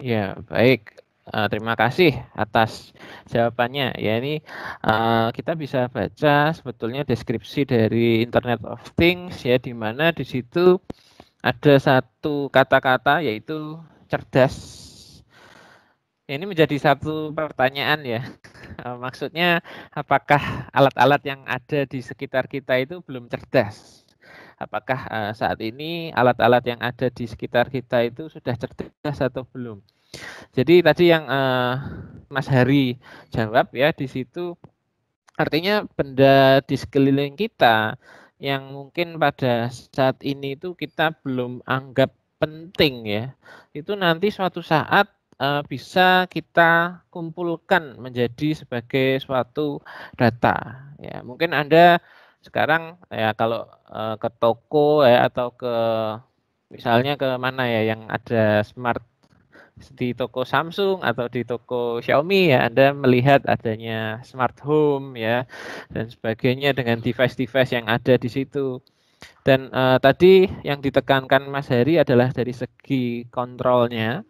Ya, baik. Eh, terima kasih atas jawabannya. Ya ini eh, kita bisa baca sebetulnya deskripsi dari Internet of Things ya di mana di situ ada satu kata-kata yaitu cerdas. Ini menjadi satu pertanyaan ya. Eh, maksudnya apakah alat-alat yang ada di sekitar kita itu belum cerdas apakah uh, saat ini alat-alat yang ada di sekitar kita itu sudah cerdas atau belum. Jadi tadi yang uh, Mas Hari jawab ya di situ artinya benda di sekeliling kita yang mungkin pada saat ini itu kita belum anggap penting ya itu nanti suatu saat eh, bisa kita kumpulkan menjadi sebagai suatu data ya mungkin anda sekarang ya kalau uh, ke toko ya atau ke misalnya ke mana ya yang ada smart di toko Samsung atau di toko Xiaomi ya Anda melihat adanya smart home ya dan sebagainya dengan device-device yang ada di situ. Dan uh, tadi yang ditekankan Mas Hari adalah dari segi kontrolnya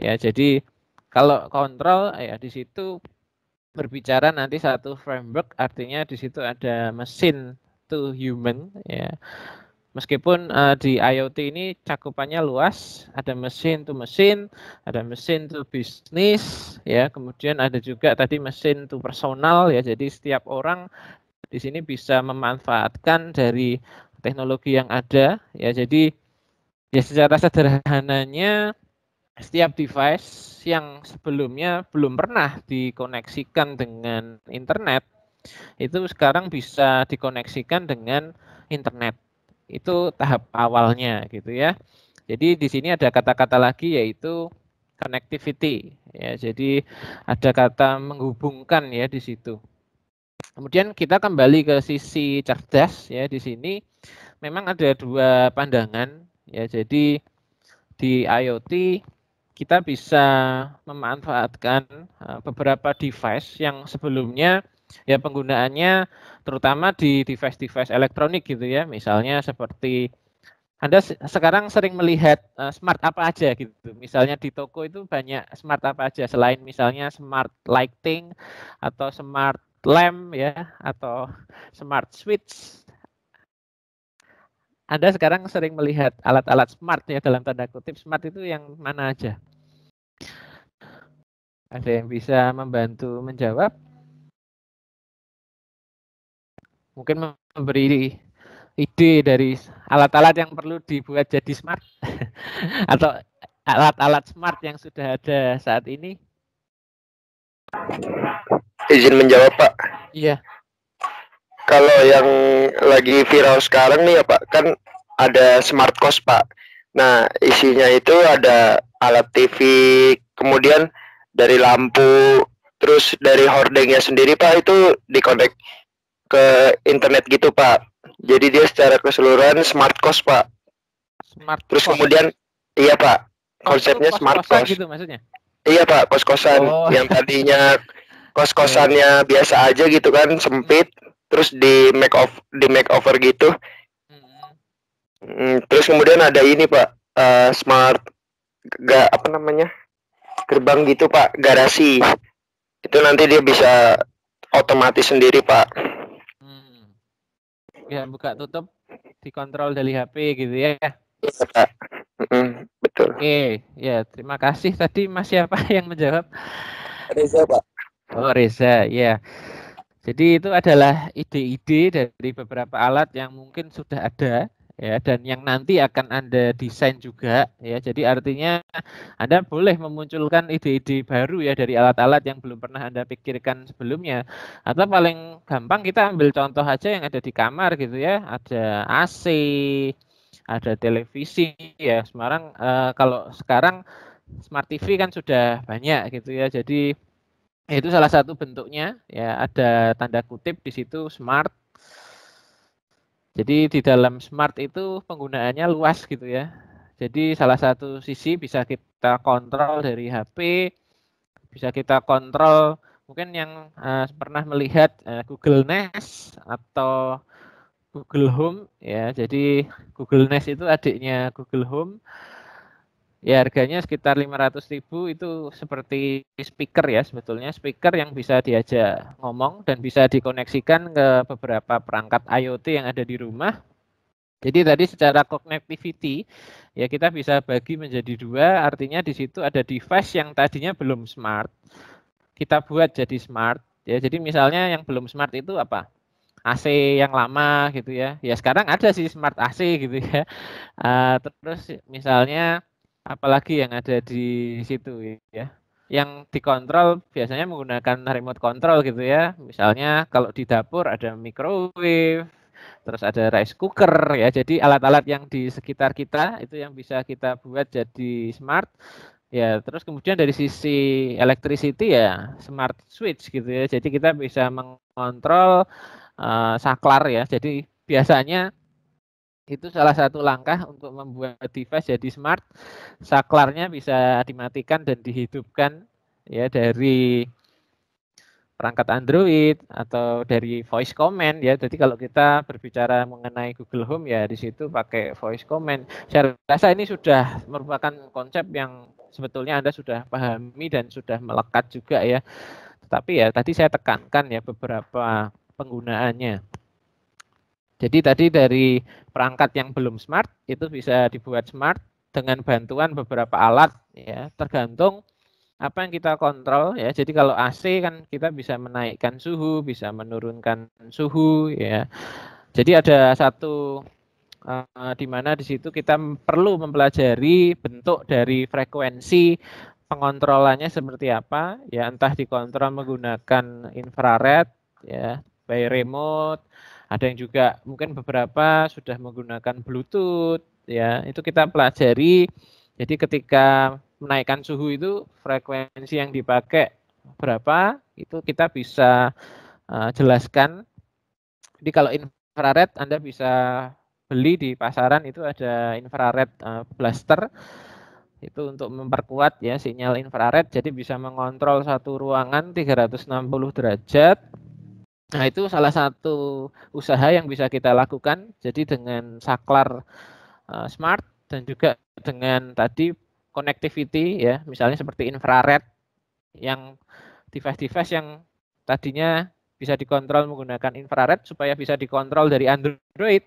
ya. Jadi kalau kontrol ya di situ berbicara nanti satu framework artinya di situ ada mesin to human ya meskipun uh, di IoT ini cakupannya luas ada mesin to mesin ada mesin to bisnis ya kemudian ada juga tadi mesin to personal ya jadi setiap orang di sini bisa memanfaatkan dari teknologi yang ada ya jadi ya secara sederhananya setiap device yang sebelumnya belum pernah dikoneksikan dengan internet itu sekarang bisa dikoneksikan dengan internet. Itu tahap awalnya gitu ya. Jadi di sini ada kata-kata lagi yaitu connectivity ya. Jadi ada kata menghubungkan ya di situ. Kemudian kita kembali ke sisi cerdas ya di sini memang ada dua pandangan ya. Jadi di IoT kita bisa memanfaatkan eh, beberapa device yang sebelumnya ya penggunaannya terutama di device-device elektronik gitu ya misalnya seperti anda sekarang sering melihat eh, smart apa aja gitu. Misalnya di toko itu banyak smart apa aja selain misalnya smart lighting atau smart lamp ya atau smart switch anda sekarang sering melihat alat-alat smart ya dalam tanda kutip smart itu yang mana aja? Ada yang bisa membantu menjawab? Mungkin memberi ide dari alat-alat yang perlu dibuat jadi smart atau alat-alat smart yang sudah ada saat ini? Izin menjawab, Pak. Iya kalau yang lagi viral sekarang nih ya Pak, kan ada smart cost Pak. Nah, isinya itu ada alat TV, kemudian dari lampu, terus dari hordengnya sendiri Pak itu dikonek ke internet gitu Pak. Jadi dia secara keseluruhan smart cost Pak. Smart terus cost. kemudian iya Pak, oh, konsepnya smart cost. Gitu Iya Pak, kos-kosan oh. yang tadinya kos-kosannya biasa aja gitu kan, sempit terus di make off di make over gitu hmm. terus kemudian ada ini pak uh, smart gak apa namanya gerbang gitu pak garasi itu nanti dia bisa otomatis sendiri pak hmm. ya buka tutup dikontrol dari HP gitu ya Iya, Pak. Mm, betul. Oke, okay. ya terima kasih tadi Mas siapa yang menjawab? Reza, Pak. Oh, Reza, ya. Yeah. Jadi itu adalah ide-ide dari beberapa alat yang mungkin sudah ada ya dan yang nanti akan Anda desain juga ya. Jadi artinya Anda boleh memunculkan ide-ide baru ya dari alat-alat yang belum pernah Anda pikirkan sebelumnya. Atau paling gampang kita ambil contoh aja yang ada di kamar gitu ya. Ada AC, ada televisi ya. Semarang eh, kalau sekarang smart TV kan sudah banyak gitu ya. Jadi itu salah satu bentuknya ya ada tanda kutip di situ smart jadi di dalam smart itu penggunaannya luas gitu ya jadi salah satu sisi bisa kita kontrol dari HP bisa kita kontrol mungkin yang uh, pernah melihat uh, Google Nest atau Google Home ya jadi Google Nest itu adiknya Google Home Ya harganya sekitar ribu itu seperti speaker ya sebetulnya speaker yang bisa diajak ngomong dan bisa dikoneksikan ke beberapa perangkat IoT yang ada di rumah. Jadi tadi secara connectivity ya kita bisa bagi menjadi dua, artinya di situ ada device yang tadinya belum smart kita buat jadi smart ya. Jadi misalnya yang belum smart itu apa? AC yang lama gitu ya. Ya sekarang ada sih smart AC gitu ya. Uh, terus misalnya apalagi yang ada di situ ya yang dikontrol biasanya menggunakan remote control gitu ya misalnya kalau di dapur ada microwave terus ada rice cooker ya jadi alat-alat yang di sekitar kita itu yang bisa kita buat jadi smart Ya, terus kemudian dari sisi electricity ya smart switch gitu ya. Jadi kita bisa mengontrol uh, saklar ya. Jadi biasanya itu salah satu langkah untuk membuat device jadi smart. Saklarnya bisa dimatikan dan dihidupkan ya dari perangkat Android atau dari voice command ya. Jadi kalau kita berbicara mengenai Google Home ya di situ pakai voice command. Saya rasa ini sudah merupakan konsep yang sebetulnya Anda sudah pahami dan sudah melekat juga ya. Tetapi ya tadi saya tekankan ya beberapa penggunaannya. Jadi tadi dari perangkat yang belum smart itu bisa dibuat smart dengan bantuan beberapa alat ya, tergantung apa yang kita kontrol ya. Jadi kalau AC kan kita bisa menaikkan suhu, bisa menurunkan suhu ya. Jadi ada satu uh, di mana di situ kita perlu mempelajari bentuk dari frekuensi pengontrolannya seperti apa ya entah dikontrol menggunakan infrared ya by remote ada yang juga mungkin beberapa sudah menggunakan Bluetooth ya. Itu kita pelajari. Jadi ketika menaikkan suhu itu frekuensi yang dipakai berapa itu kita bisa uh, jelaskan. Jadi kalau infrared Anda bisa beli di pasaran itu ada infrared uh, blaster itu untuk memperkuat ya sinyal infrared jadi bisa mengontrol satu ruangan 360 derajat Nah, itu salah satu usaha yang bisa kita lakukan. Jadi dengan saklar uh, smart dan juga dengan tadi connectivity ya, misalnya seperti infrared yang device-device yang tadinya bisa dikontrol menggunakan infrared supaya bisa dikontrol dari Android.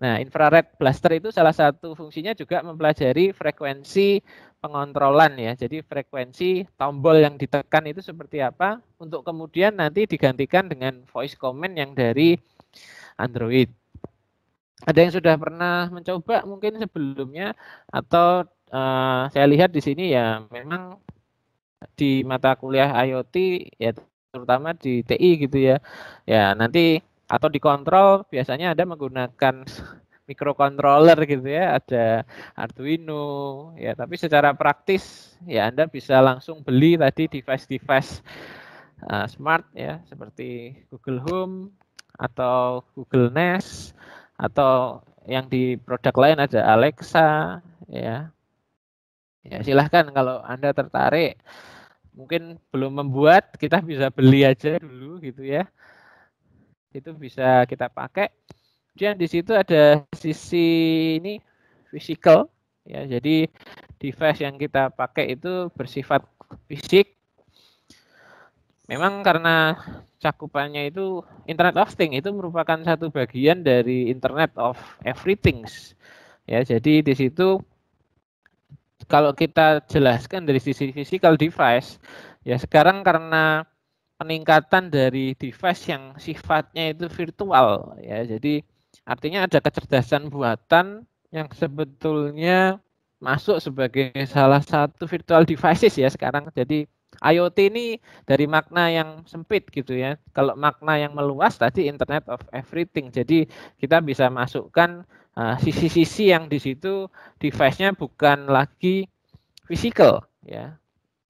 Nah, infrared blaster itu salah satu fungsinya juga mempelajari frekuensi pengontrolan ya. Jadi frekuensi tombol yang ditekan itu seperti apa untuk kemudian nanti digantikan dengan voice command yang dari Android. Ada yang sudah pernah mencoba mungkin sebelumnya atau uh, saya lihat di sini ya memang di mata kuliah IoT ya terutama di TI gitu ya. Ya nanti atau dikontrol biasanya ada menggunakan microcontroller gitu ya, ada Arduino ya, tapi secara praktis ya Anda bisa langsung beli tadi device-device uh, smart ya seperti Google Home atau Google Nest atau yang di produk lain ada Alexa ya. Ya, silahkan kalau Anda tertarik mungkin belum membuat kita bisa beli aja dulu gitu ya. Itu bisa kita pakai Kemudian di situ ada sisi ini physical ya. Jadi device yang kita pakai itu bersifat fisik. Memang karena cakupannya itu Internet of Things itu merupakan satu bagian dari Internet of Everything. Ya, jadi di situ kalau kita jelaskan dari sisi physical device, ya sekarang karena peningkatan dari device yang sifatnya itu virtual, ya jadi Artinya ada kecerdasan buatan yang sebetulnya masuk sebagai salah satu virtual devices ya sekarang. Jadi IoT ini dari makna yang sempit gitu ya. Kalau makna yang meluas tadi Internet of Everything. Jadi kita bisa masukkan eh, sisi-sisi uh, yang di situ device-nya bukan lagi physical ya.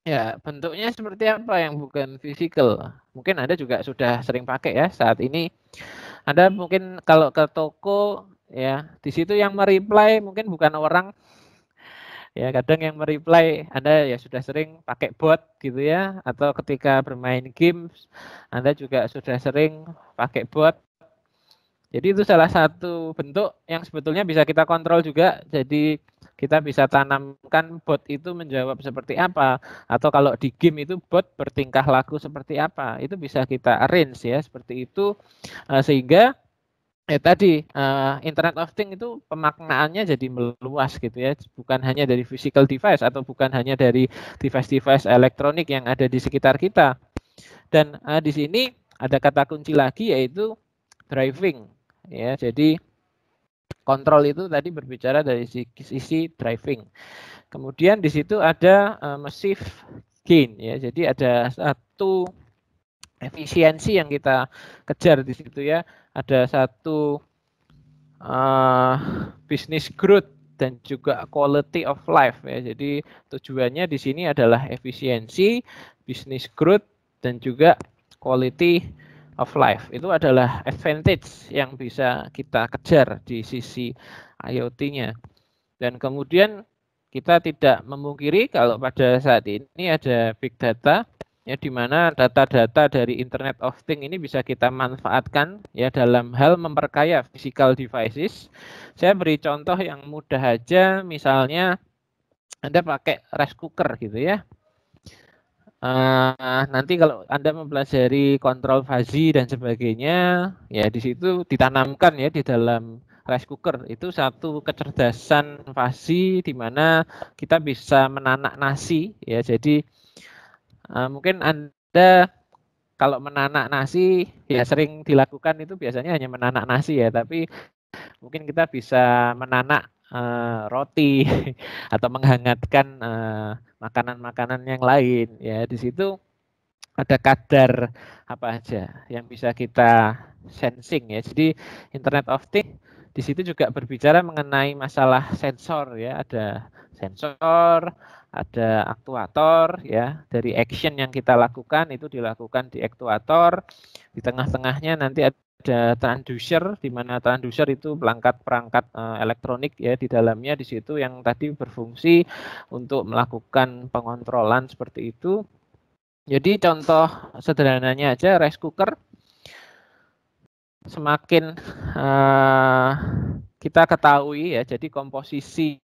Ya, bentuknya seperti apa yang bukan physical? Mungkin Anda juga sudah sering pakai ya saat ini anda hmm. mungkin kalau ke toko ya, di situ yang mereply mungkin bukan orang ya kadang yang mereply Anda ya sudah sering pakai bot gitu ya atau ketika bermain games Anda juga sudah sering pakai bot jadi itu salah satu bentuk yang sebetulnya bisa kita kontrol juga jadi kita bisa tanamkan bot itu menjawab seperti apa atau kalau di game itu bot bertingkah laku seperti apa itu bisa kita arrange ya seperti itu eh, sehingga ya tadi eh, Internet of Things itu pemaknaannya jadi meluas gitu ya, bukan hanya dari physical device atau bukan hanya dari device-device elektronik yang ada di sekitar kita. Dan eh, di sini ada kata kunci lagi yaitu driving ya. Jadi Kontrol itu tadi berbicara dari sisi driving. Kemudian di situ ada uh, eh, massive gain ya. Jadi ada satu efisiensi yang kita kejar di situ ya. Ada satu uh, business growth dan juga quality of life ya. Jadi tujuannya di sini adalah efisiensi, business growth dan juga quality of life itu adalah advantage yang bisa kita kejar di sisi IoT-nya. Dan kemudian kita tidak memungkiri kalau pada saat ini ada big data ya di mana data-data dari Internet of Things ini bisa kita manfaatkan ya dalam hal memperkaya physical devices. Saya beri contoh yang mudah aja misalnya Anda pakai rice cooker gitu ya. Uh, nanti kalau Anda mempelajari kontrol fuzzy dan sebagainya, ya di situ ditanamkan ya di dalam rice cooker itu satu kecerdasan fuzzy di mana kita bisa menanak nasi ya. Jadi uh, mungkin Anda kalau menanak nasi ya sering dilakukan itu biasanya hanya menanak nasi ya, tapi mungkin kita bisa menanak uh, roti atau menghangatkan makanan eh, makanan-makanan yang lain ya di situ ada kadar apa aja yang bisa kita sensing ya jadi internet of things di situ juga berbicara mengenai masalah sensor ya ada sensor ada aktuator ya dari action yang kita lakukan itu dilakukan di aktuator di tengah-tengahnya nanti ada transducer di mana transducer itu perangkat-perangkat uh, eh, elektronik ya di dalamnya di situ yang tadi berfungsi untuk melakukan pengontrolan seperti itu. Jadi contoh sederhananya aja rice cooker semakin uh, kita ketahui ya jadi komposisi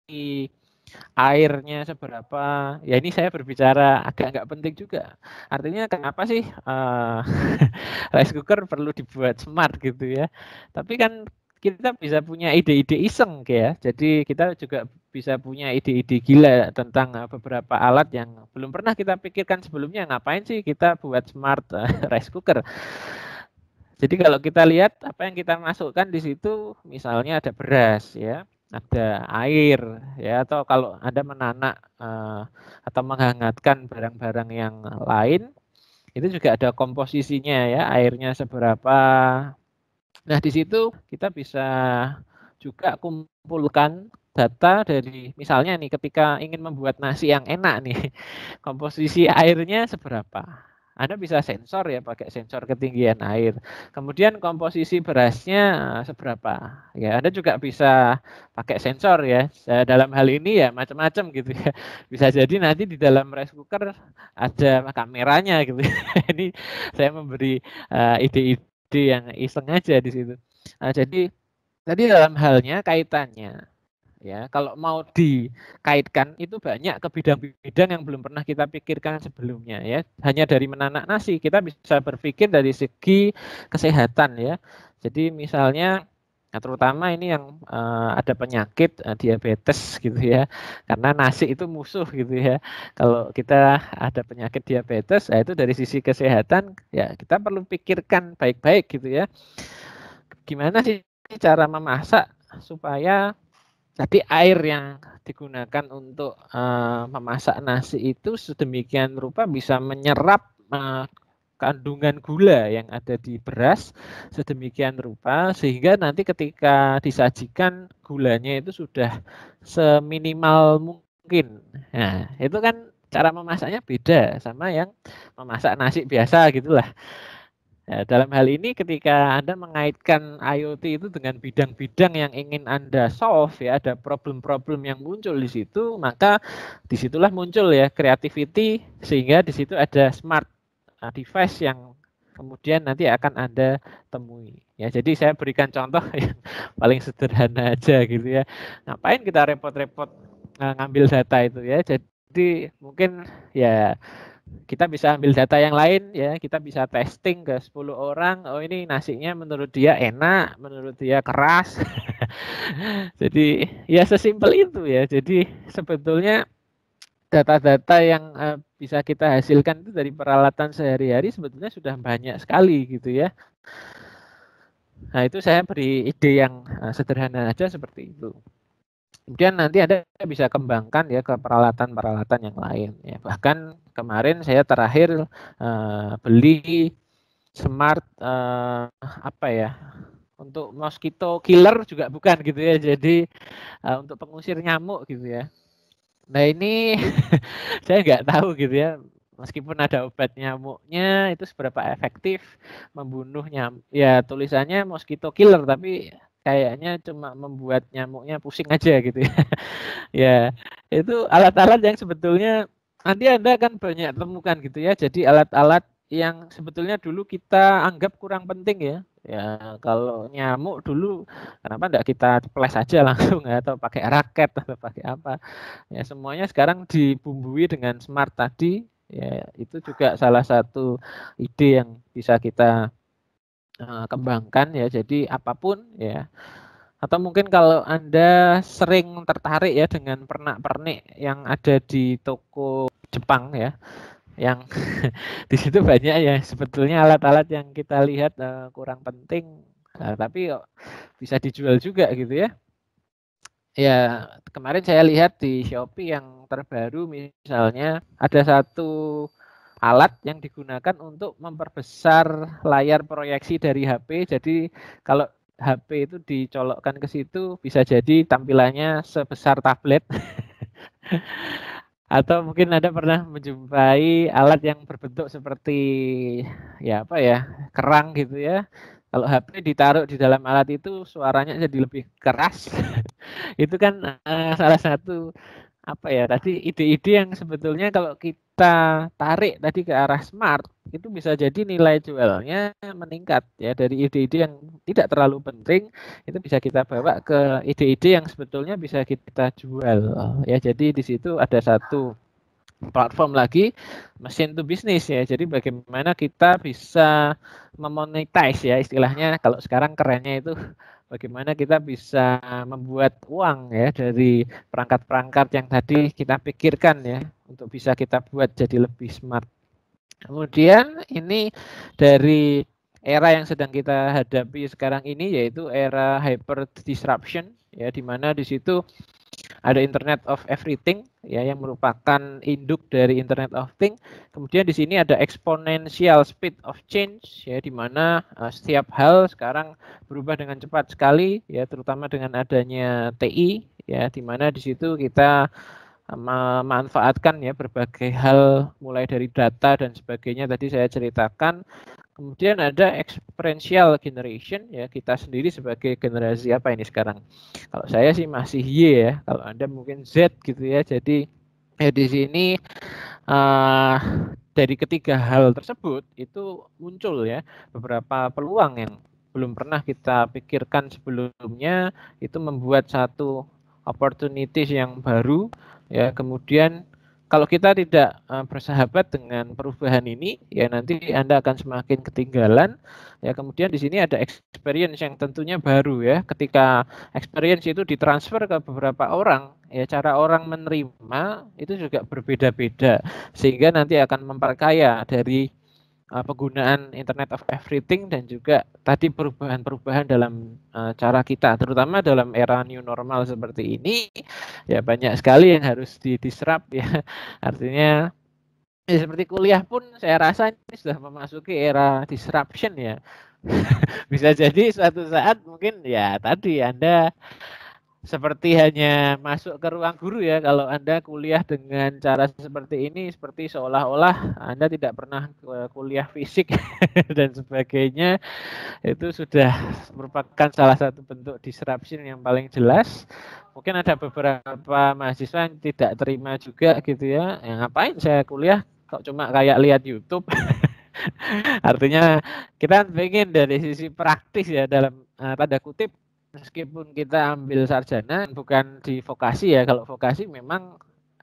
airnya seberapa ya ini saya berbicara agak nggak penting juga artinya kenapa sih uh, rice cooker perlu dibuat smart gitu ya tapi kan kita bisa punya ide-ide iseng ya jadi kita juga bisa punya ide-ide gila tentang eh, beberapa alat yang belum pernah kita pikirkan sebelumnya ngapain sih kita buat smart eh, rice cooker jadi kalau kita lihat apa yang kita masukkan di situ misalnya ada beras ya ada air ya atau kalau ada menanak uh, atau menghangatkan barang-barang yang lain itu juga ada komposisinya ya airnya seberapa. Nah, di situ kita bisa juga kumpulkan data dari misalnya nih ketika ingin membuat nasi yang enak nih komposisi airnya seberapa anda bisa sensor ya pakai sensor ketinggian air. Kemudian komposisi berasnya eh, seberapa? Ya, Anda juga bisa pakai sensor ya. Eh, dalam hal ini ya macam-macam gitu ya. Bisa jadi nanti di dalam rice cooker ada kameranya gitu. ini saya memberi eh, ide-ide yang iseng aja di situ. Nah, jadi tadi dalam halnya kaitannya ya kalau mau dikaitkan itu banyak ke bidang-bidang yang belum pernah kita pikirkan sebelumnya ya hanya dari menanak nasi kita bisa berpikir dari segi kesehatan ya jadi misalnya Nah, terutama ini yang uh, ada penyakit uh, diabetes gitu ya, karena nasi itu musuh gitu ya. Kalau kita ada penyakit diabetes, ya itu dari sisi kesehatan ya kita perlu pikirkan baik-baik gitu ya. Gimana sih cara memasak supaya jadi air yang digunakan untuk uh, memasak nasi itu sedemikian rupa bisa menyerap uh, kandungan gula yang ada di beras sedemikian rupa sehingga nanti ketika disajikan gulanya itu sudah seminimal mungkin. Nah, itu kan cara memasaknya beda sama yang memasak nasi biasa gitulah. Ya, dalam hal ini ketika Anda mengaitkan IoT itu dengan bidang-bidang yang ingin Anda solve ya, ada problem-problem yang muncul di situ, maka disitulah muncul ya creativity sehingga di situ ada smart uh, device yang kemudian nanti akan Anda temui. Ya, jadi saya berikan contoh yang paling sederhana aja gitu ya. Ngapain kita repot-repot uh, ngambil data itu ya. Jadi mungkin ya kita bisa ambil data yang lain ya kita bisa testing ke 10 orang oh ini nasinya menurut dia enak menurut dia keras jadi ya sesimpel itu ya jadi sebetulnya data-data yang eh, bisa kita hasilkan itu dari peralatan sehari-hari sebetulnya sudah banyak sekali gitu ya nah itu saya beri ide yang eh, sederhana aja seperti itu Kemudian nanti Anda bisa kembangkan ya ke peralatan-peralatan yang lain. Ya. Bahkan kemarin saya terakhir uh, beli smart uh, apa ya untuk mosquito killer juga bukan gitu ya. Jadi uh, untuk pengusir nyamuk gitu ya. Nah ini saya nggak tahu gitu ya. Meskipun ada obat nyamuknya itu seberapa efektif membunuh nyamuk. Ya tulisannya mosquito killer tapi kayaknya cuma membuat nyamuknya pusing aja gitu ya. ya, itu alat-alat yang sebetulnya nanti Anda akan banyak temukan gitu ya. Jadi alat-alat yang sebetulnya dulu kita anggap kurang penting ya. Ya, kalau nyamuk dulu kenapa tidak kita ceples aja langsung ya, atau pakai raket atau pakai apa. Ya, semuanya sekarang dibumbui dengan smart tadi. Ya, itu juga salah satu ide yang bisa kita Eh, kembangkan ya. Jadi apapun ya. Atau mungkin kalau Anda sering tertarik ya dengan pernak-pernik yang ada di toko Jepang ya yang di situ banyak ya sebetulnya alat-alat yang kita lihat uh, kurang penting uh, tapi bisa dijual juga gitu ya ya kemarin saya lihat di Shopee yang terbaru misalnya ada satu alat yang digunakan untuk memperbesar layar proyeksi dari HP. Jadi kalau HP itu dicolokkan ke situ bisa jadi tampilannya sebesar tablet. Atau mungkin Anda pernah menjumpai alat yang berbentuk seperti ya apa ya, kerang gitu ya. Kalau HP ditaruh di dalam alat itu suaranya jadi lebih keras. itu kan uh, salah satu apa ya tadi ide-ide yang sebetulnya kalau kita kita tarik tadi ke arah smart itu bisa jadi nilai jualnya meningkat ya dari ide-ide yang tidak terlalu penting itu bisa kita bawa ke ide-ide yang sebetulnya bisa kita jual ya jadi di situ ada satu platform lagi mesin itu bisnis ya. Jadi bagaimana kita bisa memonetize ya istilahnya kalau sekarang kerennya itu bagaimana kita bisa membuat uang ya dari perangkat-perangkat yang tadi kita pikirkan ya untuk bisa kita buat jadi lebih smart. Kemudian ini dari era yang sedang kita hadapi sekarang ini yaitu era hyper disruption ya di mana di situ ada Internet of Everything ya yang merupakan induk dari Internet of Things. Kemudian di sini ada exponential speed of change ya di mana uh, setiap hal sekarang berubah dengan cepat sekali ya terutama dengan adanya TI ya di mana di situ kita eh, memanfaatkan ya berbagai hal mulai dari data dan sebagainya tadi saya ceritakan Kemudian ada experiential generation ya kita sendiri sebagai generasi apa ini sekarang? Kalau saya sih masih Y ya, kalau Anda mungkin Z gitu ya. Jadi ya di sini uh, dari ketiga hal tersebut itu muncul ya beberapa peluang yang belum pernah kita pikirkan sebelumnya itu membuat satu opportunities yang baru ya kemudian kalau kita tidak eh, bersahabat dengan perubahan ini, ya nanti Anda akan semakin ketinggalan. Ya, kemudian di sini ada experience yang tentunya baru ya. Ketika experience itu ditransfer ke beberapa orang, ya cara orang menerima itu juga berbeda-beda sehingga nanti akan memperkaya dari uh, penggunaan Internet of Everything dan juga tadi perubahan-perubahan dalam uh, cara kita, terutama dalam era new normal seperti ini, ya banyak sekali yang harus didisrupt ya. Artinya ya seperti kuliah pun saya rasa ini sudah memasuki era disruption ya. Bisa jadi suatu saat mungkin ya tadi Anda seperti hanya masuk ke ruang guru ya kalau Anda kuliah dengan cara seperti ini seperti seolah-olah Anda tidak pernah kuliah fisik dan sebagainya itu sudah merupakan salah satu bentuk disruption yang paling jelas mungkin ada beberapa mahasiswa yang tidak terima juga gitu ya, yang ngapain saya kuliah kok cuma kayak lihat YouTube artinya kita ingin dari sisi praktis ya dalam pada eh, tanda kutip meskipun kita ambil sarjana bukan di vokasi ya kalau vokasi memang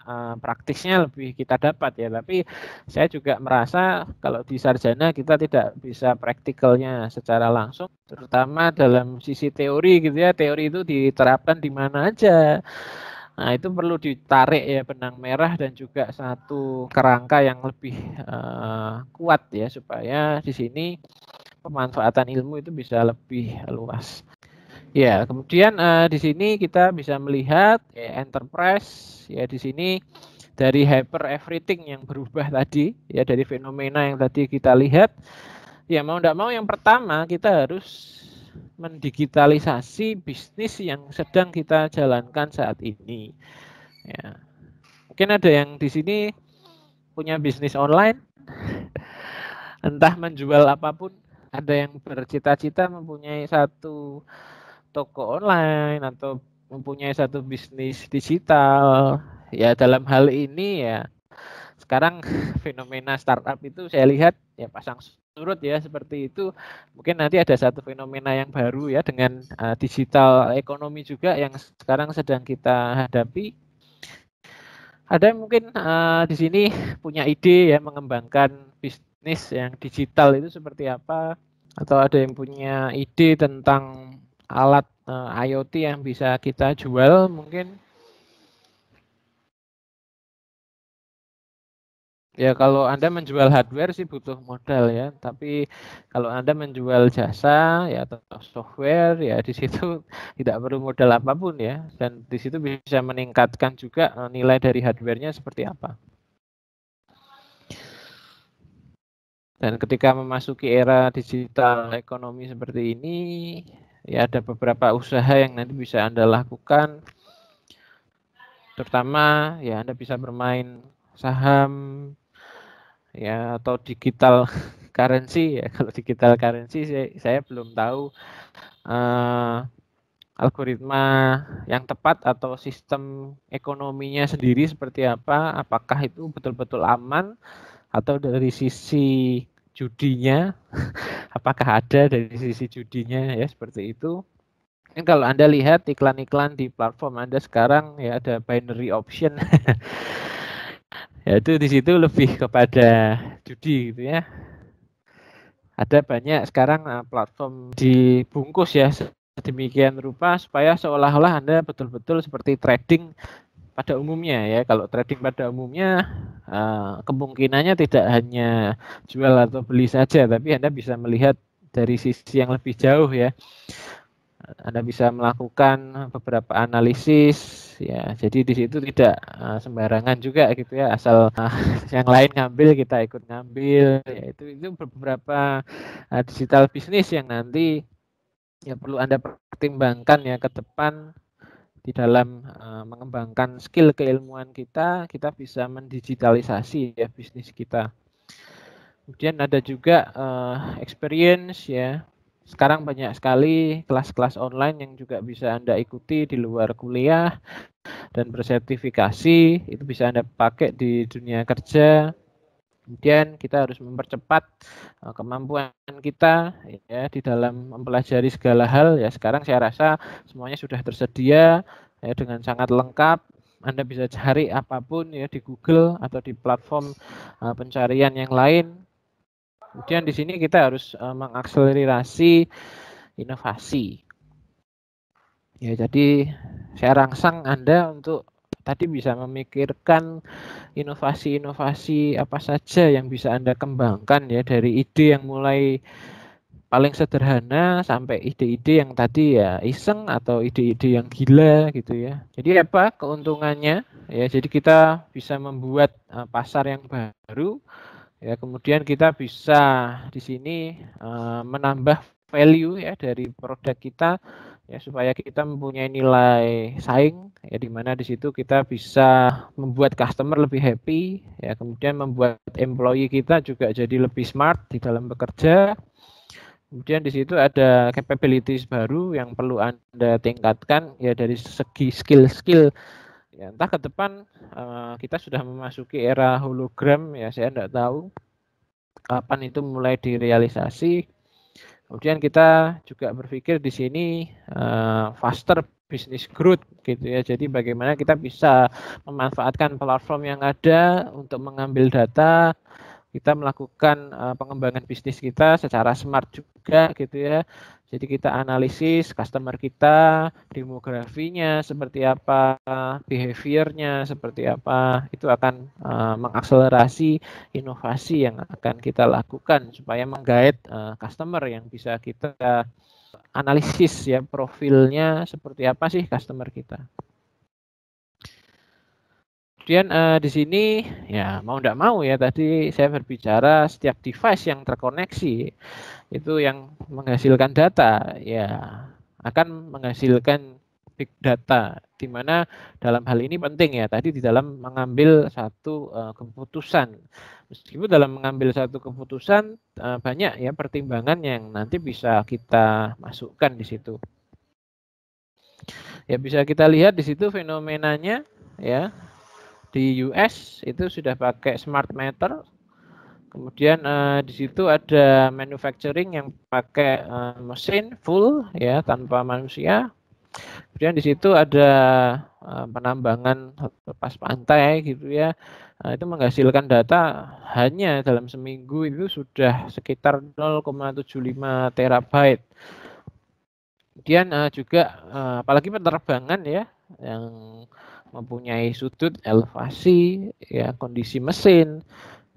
eh, praktisnya lebih kita dapat ya tapi saya juga merasa kalau di sarjana kita tidak bisa praktikalnya secara langsung terutama dalam sisi teori gitu ya teori itu diterapkan di mana aja Nah, itu perlu ditarik ya benang merah dan juga satu kerangka yang lebih uh, kuat ya supaya di sini pemanfaatan ilmu itu bisa lebih luas. Ya, kemudian uh, di sini kita bisa melihat ya, enterprise ya di sini dari hyper everything yang berubah tadi ya dari fenomena yang tadi kita lihat. Ya mau tidak mau yang pertama kita harus mendigitalisasi bisnis yang sedang kita jalankan saat ini. Ya. Mungkin ada yang di sini punya bisnis online, entah menjual apapun. Ada yang bercita-cita mempunyai satu toko online atau mempunyai satu bisnis digital. Ya dalam hal ini ya sekarang fenomena startup itu saya lihat ya pasang surut ya seperti itu. Mungkin nanti ada satu fenomena yang baru ya dengan uh, digital ekonomi juga yang sekarang sedang kita hadapi. Ada yang mungkin uh, di sini punya ide ya mengembangkan bisnis yang digital itu seperti apa atau ada yang punya ide tentang alat uh, eh, IoT yang bisa kita jual mungkin Ya kalau Anda menjual hardware sih butuh modal ya, tapi kalau Anda menjual jasa ya atau software ya di situ tidak perlu modal apapun ya dan di situ bisa meningkatkan juga eh, nilai dari hardwarenya seperti apa. Dan ketika memasuki era digital ekonomi seperti ini ya ada beberapa usaha yang nanti bisa Anda lakukan terutama ya Anda bisa bermain saham ya atau digital currency ya kalau digital currency saya, saya belum tahu uh, algoritma yang tepat atau sistem ekonominya sendiri seperti apa apakah itu betul-betul aman atau dari sisi judinya, apakah ada dari sisi judinya ya seperti itu. Ini kalau Anda lihat iklan-iklan di platform Anda sekarang ya ada binary option. ya itu di situ lebih kepada judi gitu ya. Ada banyak sekarang eh, platform dibungkus ya demikian rupa supaya seolah-olah Anda betul-betul seperti trading pada umumnya ya kalau trading pada umumnya uh, kemungkinannya tidak hanya jual atau beli saja tapi anda bisa melihat dari sisi yang lebih jauh ya anda bisa melakukan beberapa analisis ya jadi di situ tidak uh, sembarangan juga gitu ya asal uh, yang lain ngambil kita ikut ngambil ya itu itu beberapa uh, digital bisnis yang nanti ya perlu anda pertimbangkan ya ke depan di dalam uh, mengembangkan skill keilmuan kita, kita bisa mendigitalisasi ya bisnis kita. Kemudian ada juga uh, experience ya. Sekarang banyak sekali kelas-kelas online yang juga bisa Anda ikuti di luar kuliah dan bersertifikasi, itu bisa Anda pakai di dunia kerja. Kemudian kita harus mempercepat eh, kemampuan kita ya di dalam mempelajari segala hal ya. Sekarang saya rasa semuanya sudah tersedia ya dengan sangat lengkap. Anda bisa cari apapun ya di Google atau di platform eh, pencarian yang lain. Kemudian di sini kita harus eh, mengakselerasi inovasi. Ya, jadi saya rangsang Anda untuk tadi bisa memikirkan inovasi-inovasi apa saja yang bisa Anda kembangkan ya dari ide yang mulai paling sederhana sampai ide-ide yang tadi ya iseng atau ide-ide yang gila gitu ya. Jadi apa keuntungannya? Ya, jadi kita bisa membuat eh, pasar yang baru. Ya, kemudian kita bisa di sini eh, menambah value ya dari produk kita ya supaya kita mempunyai nilai saing ya di mana di situ kita bisa membuat customer lebih happy ya kemudian membuat employee kita juga jadi lebih smart di dalam bekerja kemudian di situ ada capabilities baru yang perlu anda tingkatkan ya dari segi skill-skill ya entah ke depan uh, kita sudah memasuki era hologram ya saya tidak tahu kapan itu mulai direalisasi Kemudian kita juga berpikir di sini uh, faster business growth gitu ya. Jadi bagaimana kita bisa memanfaatkan platform yang ada untuk mengambil data kita melakukan uh, pengembangan bisnis kita secara smart juga gitu ya. Jadi kita analisis customer kita, demografinya seperti apa, behaviornya seperti apa, itu akan uh, mengakselerasi inovasi yang akan kita lakukan supaya menggait uh, customer yang bisa kita analisis ya profilnya seperti apa sih customer kita. Kemudian uh, di sini ya mau tidak mau ya tadi saya berbicara setiap device yang terkoneksi itu yang menghasilkan data ya akan menghasilkan big data di mana dalam hal ini penting ya tadi di dalam mengambil satu uh, keputusan meskipun dalam mengambil satu keputusan uh, banyak ya pertimbangan yang nanti bisa kita masukkan di situ ya bisa kita lihat di situ fenomenanya ya di US itu sudah pakai smart meter. Kemudian uh, di situ ada manufacturing yang pakai uh, mesin full ya tanpa manusia. Kemudian di situ ada uh, penambangan lepas pantai gitu ya. Nah, itu menghasilkan data hanya dalam seminggu itu sudah sekitar 0,75 terabyte. Kemudian uh, juga uh, apalagi penerbangan ya yang mempunyai sudut elevasi, ya kondisi mesin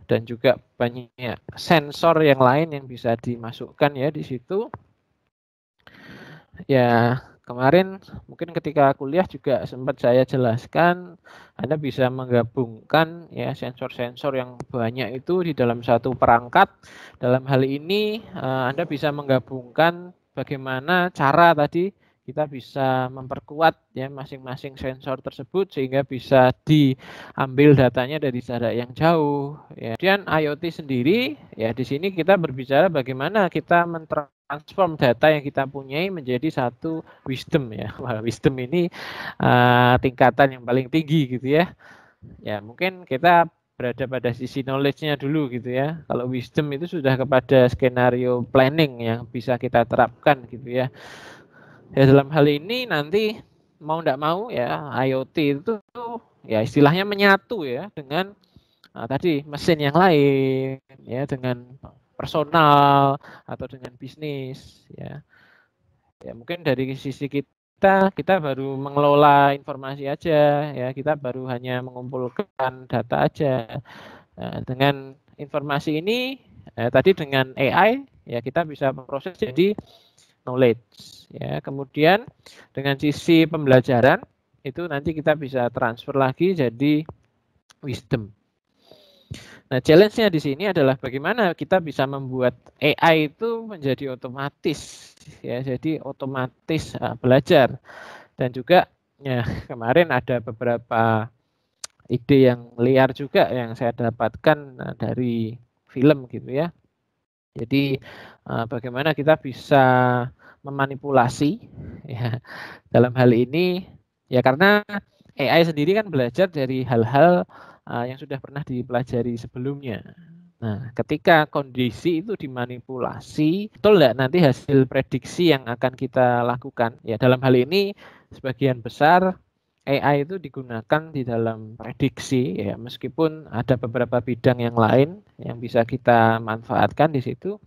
dan juga banyak sensor yang lain yang bisa dimasukkan ya di situ. Ya, kemarin mungkin ketika kuliah juga sempat saya jelaskan Anda bisa menggabungkan ya sensor-sensor yang banyak itu di dalam satu perangkat. Dalam hal ini eh, Anda bisa menggabungkan bagaimana cara tadi kita bisa memperkuat ya masing-masing sensor tersebut sehingga bisa diambil datanya dari jarak yang jauh. Ya. Kemudian IoT sendiri ya di sini kita berbicara bagaimana kita mentransform data yang kita punyai menjadi satu wisdom ya. Wah, wisdom ini uh, tingkatan yang paling tinggi gitu ya. Ya mungkin kita berada pada sisi knowledge-nya dulu gitu ya. Kalau wisdom itu sudah kepada skenario planning yang bisa kita terapkan gitu ya ya dalam hal ini nanti mau tidak mau ya IoT itu ya istilahnya menyatu ya dengan nah, tadi mesin yang lain ya dengan personal atau dengan bisnis ya ya mungkin dari sisi kita kita baru mengelola informasi aja ya kita baru hanya mengumpulkan data aja nah, dengan informasi ini eh, tadi dengan AI ya kita bisa proses jadi knowledge ya. Kemudian dengan sisi pembelajaran itu nanti kita bisa transfer lagi jadi wisdom. Nah, challenge-nya di sini adalah bagaimana kita bisa membuat AI itu menjadi otomatis ya. Jadi otomatis uh, belajar. Dan juga ya kemarin ada beberapa ide yang liar juga yang saya dapatkan eh, dari film gitu ya jadi eh, bagaimana kita bisa memanipulasi ya dalam hal ini ya karena AI sendiri kan belajar dari hal-hal eh, yang sudah pernah dipelajari sebelumnya. Nah, ketika kondisi itu dimanipulasi, betul nggak nanti hasil prediksi yang akan kita lakukan? Ya, dalam hal ini sebagian besar AI itu digunakan di dalam prediksi ya meskipun ada beberapa bidang yang lain yang bisa kita manfaatkan di situ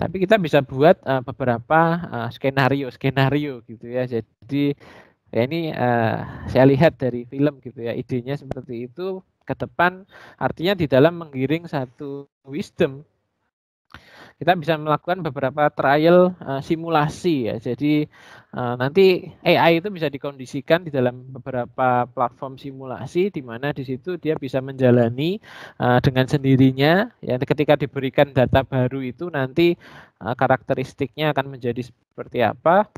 tapi kita bisa buat uh, beberapa skenario eh, skenario skenario gitu ya jadi ya ini uh, saya lihat dari film gitu ya idenya seperti itu ke depan artinya di dalam menggiring satu wisdom kita bisa melakukan beberapa trial uh, simulasi ya. Jadi uh, nanti AI itu bisa dikondisikan di dalam beberapa platform simulasi di mana di situ dia bisa menjalani uh, dengan sendirinya ya ketika diberikan data baru itu nanti uh, karakteristiknya akan menjadi seperti apa.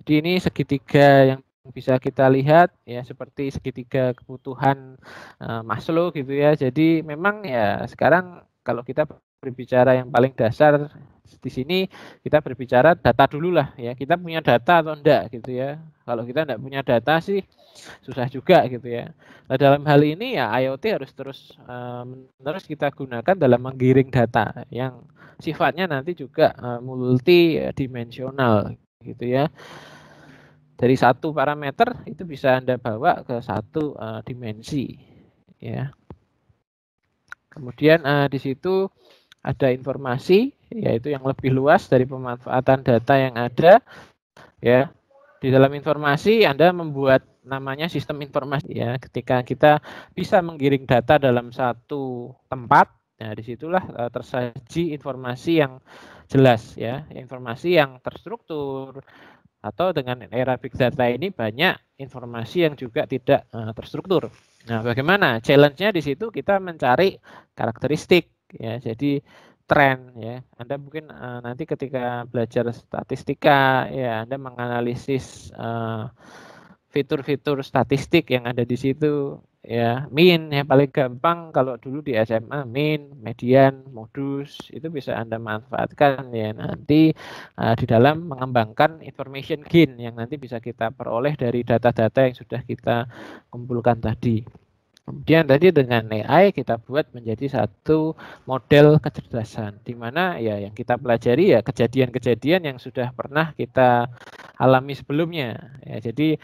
Jadi ini segitiga yang bisa kita lihat ya seperti segitiga kebutuhan uh, Maslow gitu ya. Jadi memang ya sekarang kalau kita berbicara yang paling dasar di sini kita berbicara data dulu lah ya kita punya data atau enggak gitu ya kalau kita enggak punya data sih susah juga gitu ya nah dalam hal ini ya IoT harus terus um, terus kita gunakan dalam menggiring data yang sifatnya nanti juga multi multidimensional gitu ya dari satu parameter itu bisa anda bawa ke satu dimensi ya kemudian di situ ada informasi yaitu yang lebih luas dari pemanfaatan data yang ada ya di dalam informasi Anda membuat namanya sistem informasi ya ketika kita bisa menggiring data dalam satu tempat nah disitulah uh, tersaji informasi yang jelas ya informasi yang terstruktur atau dengan era big data ini banyak informasi yang juga tidak uh, terstruktur nah bagaimana challenge-nya di situ kita mencari karakteristik ya. Jadi tren ya. Anda mungkin uh, nanti ketika belajar statistika ya Anda menganalisis fitur eh, fitur-fitur statistik yang ada di situ ya min ya paling gampang kalau dulu di SMA min median modus itu bisa anda manfaatkan ya nanti uh, di dalam mengembangkan information gain yang nanti bisa kita peroleh dari data-data yang sudah kita kumpulkan tadi. Kemudian tadi dengan AI kita buat menjadi satu model kecerdasan di mana ya yang kita pelajari ya kejadian-kejadian yang sudah pernah kita alami sebelumnya. Ya, jadi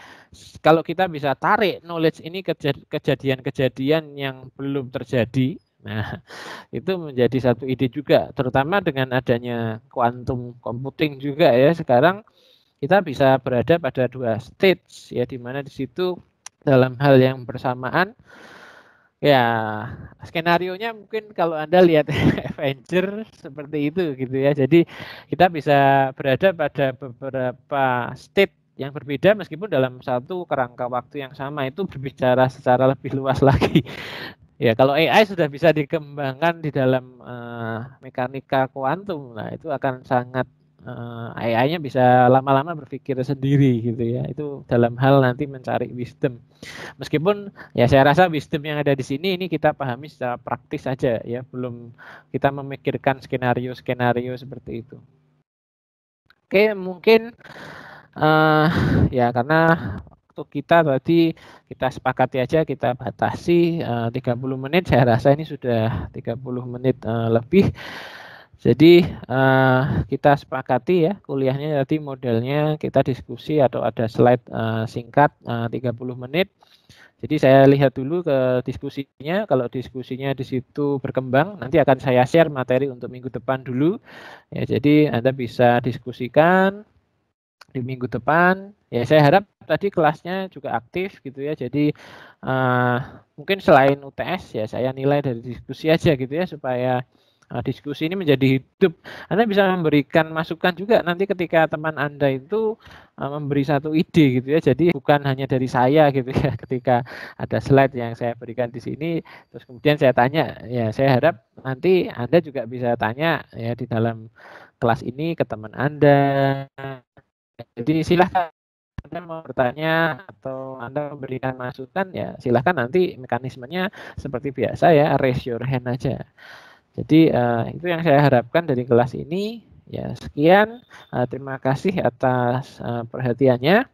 kalau kita bisa tarik knowledge ini ke kejadian-kejadian yang belum terjadi, nah itu menjadi satu ide juga terutama dengan adanya quantum computing juga ya sekarang kita bisa berada pada dua stage ya di mana di situ dalam hal yang bersamaan ya skenario nya mungkin kalau anda lihat Avenger seperti itu gitu ya jadi kita bisa berada pada beberapa state yang berbeda meskipun dalam satu kerangka waktu yang sama itu berbicara secara lebih luas lagi ya kalau AI sudah bisa dikembangkan di dalam uh, mekanika kuantum nah itu akan sangat uh, eh, AI-nya bisa lama-lama berpikir sendiri gitu ya. Itu dalam hal nanti mencari wisdom. Meskipun ya saya rasa wisdom yang ada di sini ini kita pahami secara praktis saja ya, belum kita memikirkan skenario-skenario seperti itu. Oke, mungkin uh, ya karena waktu kita tadi kita sepakati aja kita batasi eh, uh, 30 menit saya rasa ini sudah 30 menit uh, lebih jadi uh, kita sepakati ya kuliahnya nanti modelnya kita diskusi atau ada slide uh, singkat eh, uh, 30 menit. Jadi saya lihat dulu ke diskusinya, kalau diskusinya di situ berkembang, nanti akan saya share materi untuk minggu depan dulu. Ya, jadi Anda bisa diskusikan di minggu depan. Ya saya harap tadi kelasnya juga aktif gitu ya. Jadi uh, mungkin selain UTS ya saya nilai dari diskusi aja gitu ya supaya Nah, diskusi ini menjadi hidup. Anda bisa memberikan masukan juga nanti ketika teman Anda itu eh, memberi satu ide gitu ya. Jadi bukan hanya dari saya gitu ya. Ketika ada slide yang saya berikan di sini terus kemudian saya tanya, ya saya harap nanti Anda juga bisa tanya ya di dalam kelas ini ke teman Anda. Jadi silahkan anda mau bertanya atau Anda memberikan masukan ya silahkan nanti mekanismenya seperti biasa ya raise your hand aja. Jadi uh, itu yang saya harapkan dari kelas ini. Ya sekian. Uh, terima kasih atas uh, perhatiannya.